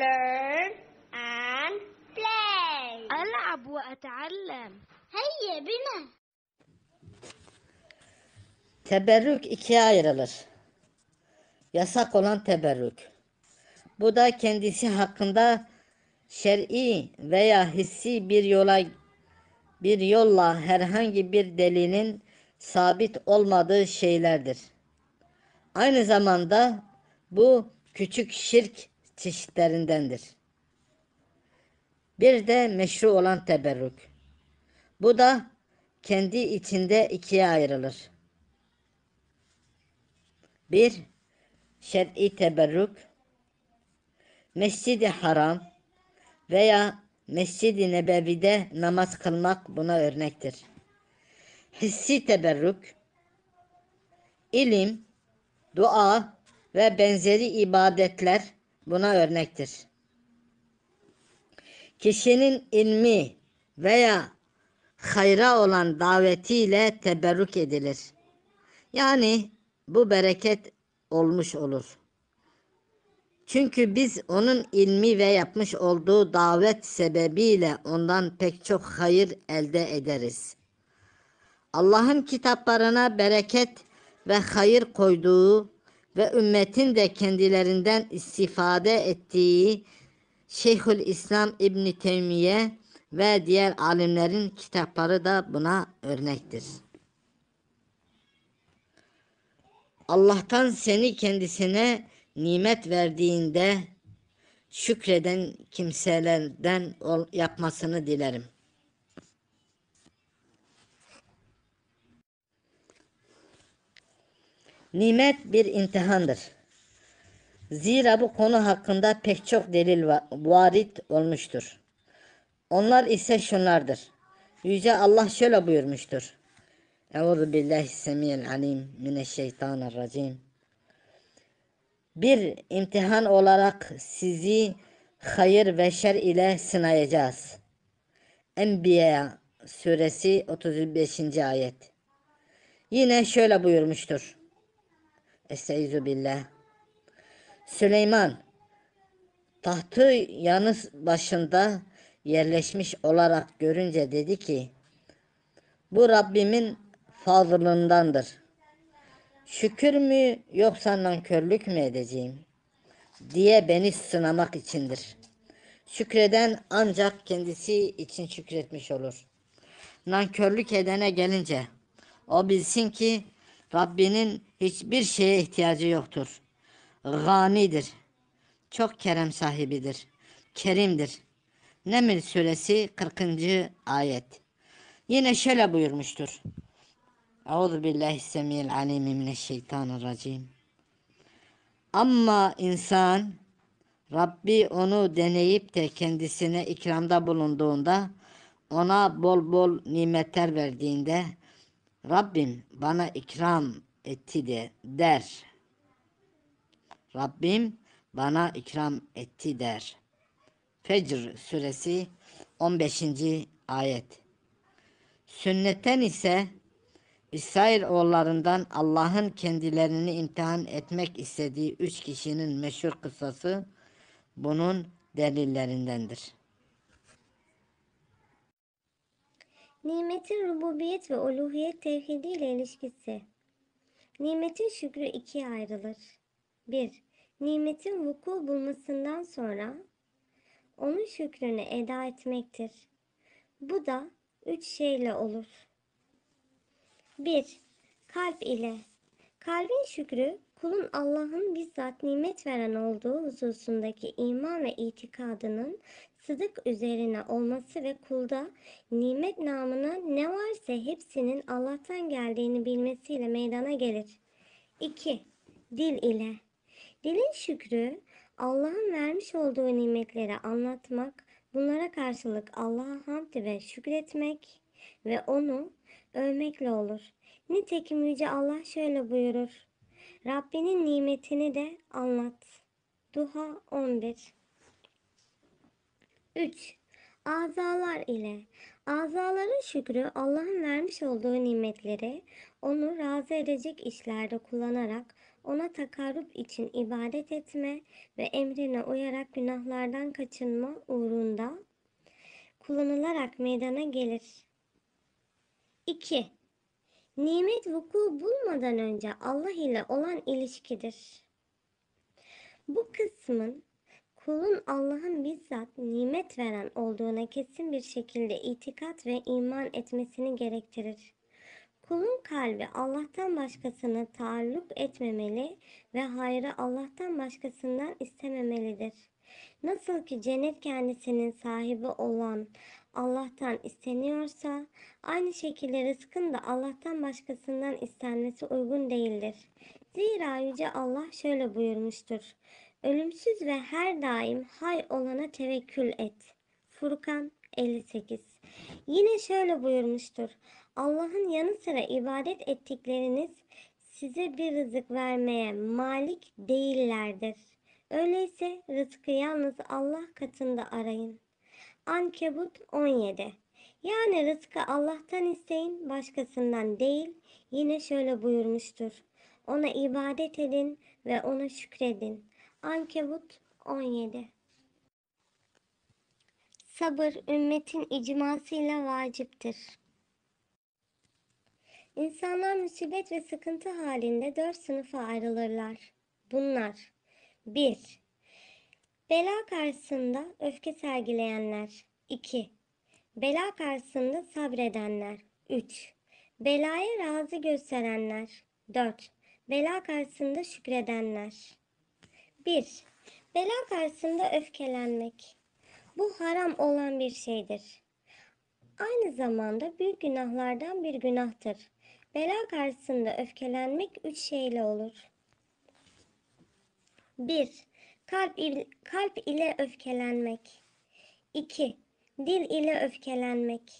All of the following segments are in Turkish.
learn and play. ألعب وأتعلم. هيا بنا. Teberrük ikiye ayrılır. Yasak olan teberrük. Bu da kendisi hakkında şer'i veya hissi bir yola bir yolla herhangi bir delinin sabit olmadığı şeylerdir. Aynı zamanda bu küçük şirk çeşitlerindendir. Bir de meşru olan teberrük. Bu da kendi içinde ikiye ayrılır. Bir, şer'i teberrük, mescid Haram veya Mescid-i Nebevi'de namaz kılmak buna örnektir. Hissi teberrük, ilim, dua ve benzeri ibadetler buna örnektir. Kişinin ilmi veya hayra olan davetiyle teberruk edilir. Yani bu bereket olmuş olur. Çünkü biz onun ilmi ve yapmış olduğu davet sebebiyle ondan pek çok hayır elde ederiz. Allah'ın kitaplarına bereket ve hayır koyduğu ve ümmetin de kendilerinden istifade ettiği Şeyhül İslam İbni Teymiye ve diğer alimlerin kitapları da buna örnektir. Allah'tan seni kendisine nimet verdiğinde şükreden kimselerden yapmasını dilerim. Nimet bir imtihandır. Zira bu konu hakkında pek çok delil varit olmuştur. Onlar ise şunlardır. Yüce Allah şöyle buyurmuştur. Euzu billahi semiyel alim mineşşeytanirracim. Bir imtihan olarak sizi hayır ve şer ile sınayacağız. Enbiya suresi 35. ayet. Yine şöyle buyurmuştur. Estaizu billah. Süleyman tahtı yanı başında yerleşmiş olarak görünce dedi ki bu Rabbimin fazlındandır. Şükür mü yoksa nankörlük mü edeceğim diye beni sınamak içindir. Şükreden ancak kendisi için şükretmiş olur. Nankörlük edene gelince o bilsin ki Rabbinin hiçbir şeye ihtiyacı yoktur. Ganidir. Çok kerem sahibidir. Kerimdir. Neml suresi 40. ayet. Yine şöyle buyurmuştur. Euzu billahi semil alim mineşşeytanirracim. Ama insan Rabbi onu deneyip de kendisine ikramda bulunduğunda ona bol bol nimetler verdiğinde Rabbim bana ikram etti de der. Rabbim bana ikram etti der. Fecr suresi 15. ayet. Sünnetten ise İsrail oğullarından Allah'ın kendilerini imtihan etmek istediği üç kişinin meşhur kıssası bunun delillerindendir. Nimetin rububiyet ve uluhiyet tevhidiyle ilişkisi. Nimetin şükrü ikiye ayrılır. 1. Nimetin vuku bulmasından sonra onun şükrünü eda etmektir. Bu da üç şeyle olur. 1. Kalp ile. Kalbin şükrü kulun Allah'ın bizzat nimet veren olduğu hususundaki iman ve itikadının sıdık üzerine olması ve kulda nimet namına ne varsa hepsinin Allah'tan geldiğini bilmesiyle meydana gelir. 2. Dil ile Dilin şükrü Allah'ın vermiş olduğu nimetleri anlatmak, bunlara karşılık Allah'a hamd ve şükretmek ve onu övmekle olur. Nitekim Yüce Allah şöyle buyurur. Rabbinin nimetini de anlat. Duha 11 3. Azalar ile Azaların şükrü Allah'ın vermiş olduğu nimetleri onu razı edecek işlerde kullanarak ona takarrub için ibadet etme ve emrine uyarak günahlardan kaçınma uğrunda kullanılarak meydana gelir. 2. Nimet vuku bulmadan önce Allah ile olan ilişkidir. Bu kısmın kulun Allah'ın bizzat nimet veren olduğuna kesin bir şekilde itikat ve iman etmesini gerektirir. Kulun kalbi Allah'tan başkasını taalluk etmemeli ve hayrı Allah'tan başkasından istememelidir. Nasıl ki cennet kendisinin sahibi olan Allah'tan isteniyorsa, aynı şekilde rızkın da Allah'tan başkasından istenmesi uygun değildir. Zira Yüce Allah şöyle buyurmuştur. Ölümsüz ve her daim hay olana tevekkül et. Furkan 58 Yine şöyle buyurmuştur. Allah'ın yanı sıra ibadet ettikleriniz size bir rızık vermeye malik değillerdir. Öyleyse rızkı yalnız Allah katında arayın. Ankebut 17 Yani rızkı Allah'tan isteyin, başkasından değil. Yine şöyle buyurmuştur. Ona ibadet edin ve ona şükredin. Ankebut 17 Sabır ümmetin icmasıyla vaciptir. İnsanlar musibet ve sıkıntı halinde dört sınıfa ayrılırlar. Bunlar 1. Bela karşısında öfke sergileyenler 2. Bela karşısında sabredenler 3. Belaya razı gösterenler 4. Bela karşısında şükredenler 1. Bela karşısında öfkelenmek. Bu haram olan bir şeydir. Aynı zamanda büyük günahlardan bir günahtır. Bela karşısında öfkelenmek üç şeyle olur. 1. Kalp, il, kalp ile öfkelenmek. 2. Dil ile öfkelenmek.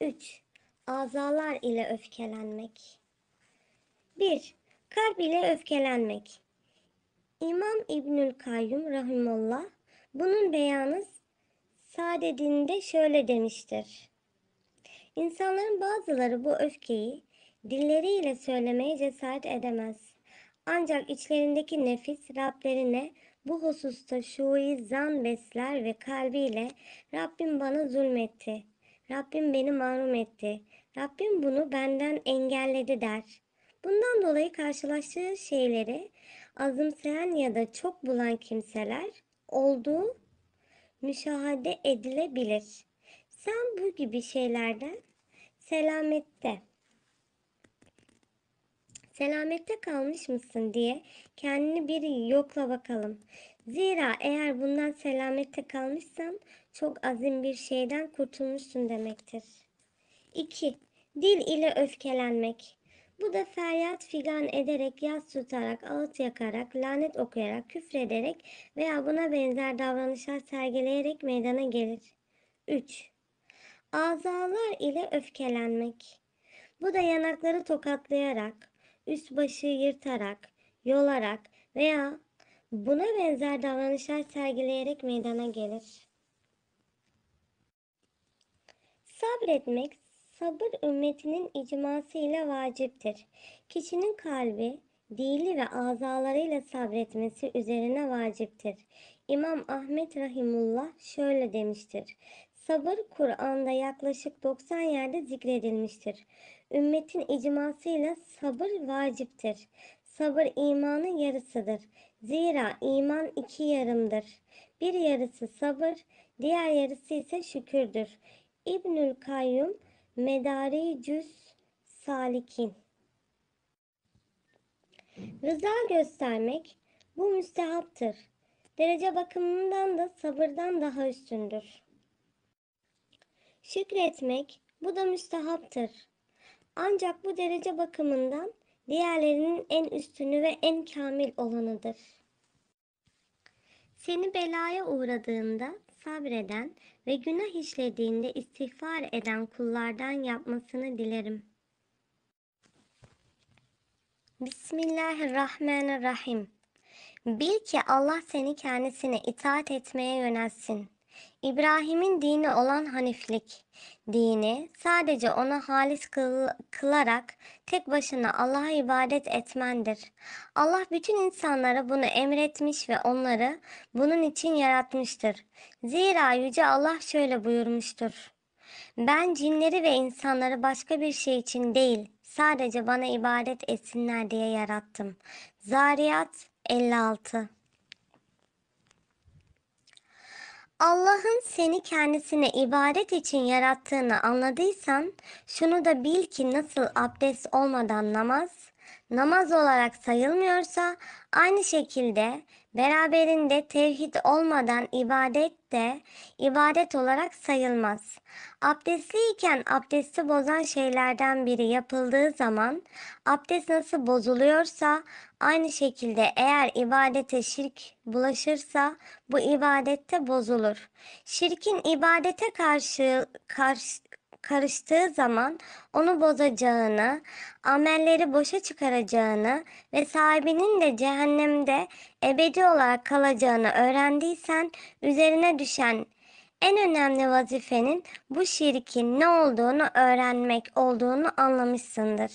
3. Azalar ile öfkelenmek. 1. Kalp ile öfkelenmek. İmam İbnül Kayyum Rahimullah bunun beyanı sadedinde şöyle demiştir. İnsanların bazıları bu öfkeyi dilleriyle söylemeye cesaret edemez. Ancak içlerindeki nefis Rablerine bu hususta şuuri zan besler ve kalbiyle Rabbim bana zulmetti. Rabbim beni mahrum etti. Rabbim bunu benden engelledi der. Bundan dolayı karşılaştığı şeyleri azımsayan ya da çok bulan kimseler olduğu müşahede edilebilir. Sen bu gibi şeylerden selamette selamette kalmış mısın diye kendini bir yokla bakalım. Zira eğer bundan selamette kalmışsan çok azim bir şeyden kurtulmuşsun demektir. 2. Dil ile öfkelenmek. Bu da feryat figan ederek, yaz tutarak, ağıt yakarak, lanet okuyarak, küfrederek veya buna benzer davranışlar sergileyerek meydana gelir. 3. Azalar ile öfkelenmek. Bu da yanakları tokatlayarak, üst başı yırtarak, yolarak veya buna benzer davranışlar sergileyerek meydana gelir. Sabretmek Sabır ümmetinin icmasıyla vaciptir. Kişinin kalbi, dili ve azalarıyla sabretmesi üzerine vaciptir. İmam Ahmet Rahimullah şöyle demiştir. Sabır Kur'an'da yaklaşık 90 yerde zikredilmiştir. Ümmetin icmasıyla sabır vaciptir. Sabır imanın yarısıdır. Zira iman iki yarımdır. Bir yarısı sabır, diğer yarısı ise şükürdür. İbnül Kayyum Medari Cüz Salikin Rıza göstermek bu müstehaptır. Derece bakımından da sabırdan daha üstündür. Şükretmek bu da müstehaptır. Ancak bu derece bakımından diğerlerinin en üstünü ve en kamil olanıdır. Seni belaya uğradığında sabreden ve günah işlediğinde istiğfar eden kullardan yapmasını dilerim. Bismillahirrahmanirrahim. Bil ki Allah seni kendisine itaat etmeye yönelsin. İbrahim'in dini olan Haniflik dini sadece ona halis kıl, kılarak tek başına Allah'a ibadet etmendir. Allah bütün insanlara bunu emretmiş ve onları bunun için yaratmıştır. Zira yüce Allah şöyle buyurmuştur. Ben cinleri ve insanları başka bir şey için değil, sadece bana ibadet etsinler diye yarattım. Zariyat 56 Allah'ın seni kendisine ibadet için yarattığını anladıysan şunu da bil ki nasıl abdest olmadan namaz, namaz olarak sayılmıyorsa aynı şekilde beraberinde tevhid olmadan ibadet de ibadet olarak sayılmaz. Abdestliyken abdesti bozan şeylerden biri yapıldığı zaman abdest nasıl bozuluyorsa aynı şekilde eğer ibadete şirk bulaşırsa bu ibadette bozulur. Şirkin ibadete karşı karşı karıştığı zaman onu bozacağını, amelleri boşa çıkaracağını ve sahibinin de cehennemde ebedi olarak kalacağını öğrendiysen üzerine düşen en önemli vazifenin bu şirkin ne olduğunu öğrenmek olduğunu anlamışsındır.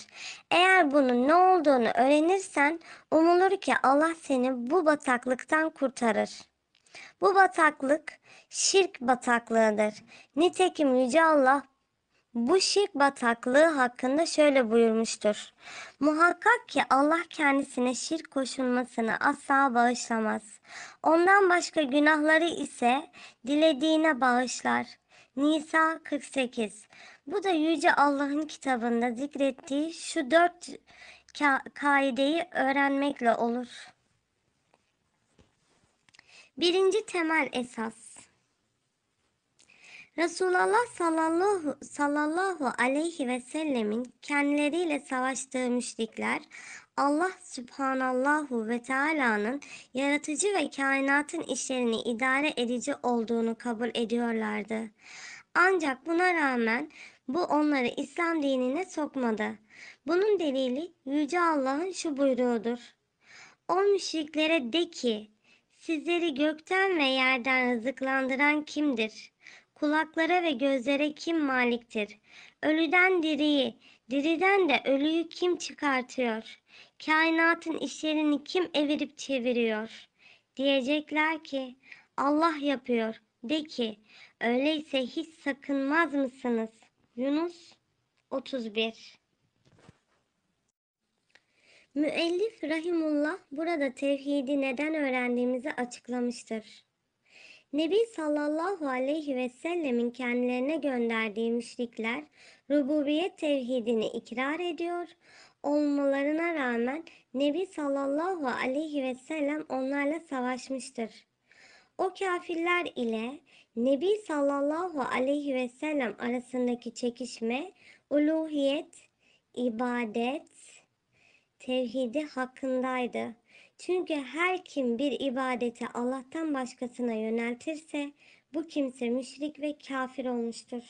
Eğer bunun ne olduğunu öğrenirsen umulur ki Allah seni bu bataklıktan kurtarır. Bu bataklık şirk bataklığıdır. Nitekim Yüce Allah bu şirk bataklığı hakkında şöyle buyurmuştur. Muhakkak ki Allah kendisine şirk koşulmasını asla bağışlamaz. Ondan başka günahları ise dilediğine bağışlar. Nisa 48 Bu da Yüce Allah'ın kitabında zikrettiği şu dört ka kaideyi öğrenmekle olur. Birinci temel esas Resulullah sallallahu, sallallahu aleyhi ve sellemin kendileriyle savaştığı müşrikler Allah subhanallahu ve teala'nın yaratıcı ve kainatın işlerini idare edici olduğunu kabul ediyorlardı. Ancak buna rağmen bu onları İslam dinine sokmadı. Bunun delili Yüce Allah'ın şu buyruğudur. O müşriklere de ki sizleri gökten ve yerden rızıklandıran kimdir?'' Kulaklara ve gözlere kim maliktir? Ölüden diriyi, diriden de ölüyü kim çıkartıyor? Kainatın işlerini kim evirip çeviriyor? Diyecekler ki Allah yapıyor. De ki öyleyse hiç sakınmaz mısınız? Yunus 31 Müellif Rahimullah burada tevhidi neden öğrendiğimizi açıklamıştır. Nebi sallallahu aleyhi ve sellemin kendilerine gönderdiği müşrikler rububiyet tevhidini ikrar ediyor olmalarına rağmen Nebi sallallahu aleyhi ve sellem onlarla savaşmıştır. O kafirler ile Nebi sallallahu aleyhi ve sellem arasındaki çekişme uluhiyet, ibadet, tevhidi hakkındaydı. Çünkü her kim bir ibadeti Allah'tan başkasına yöneltirse bu kimse müşrik ve kafir olmuştur.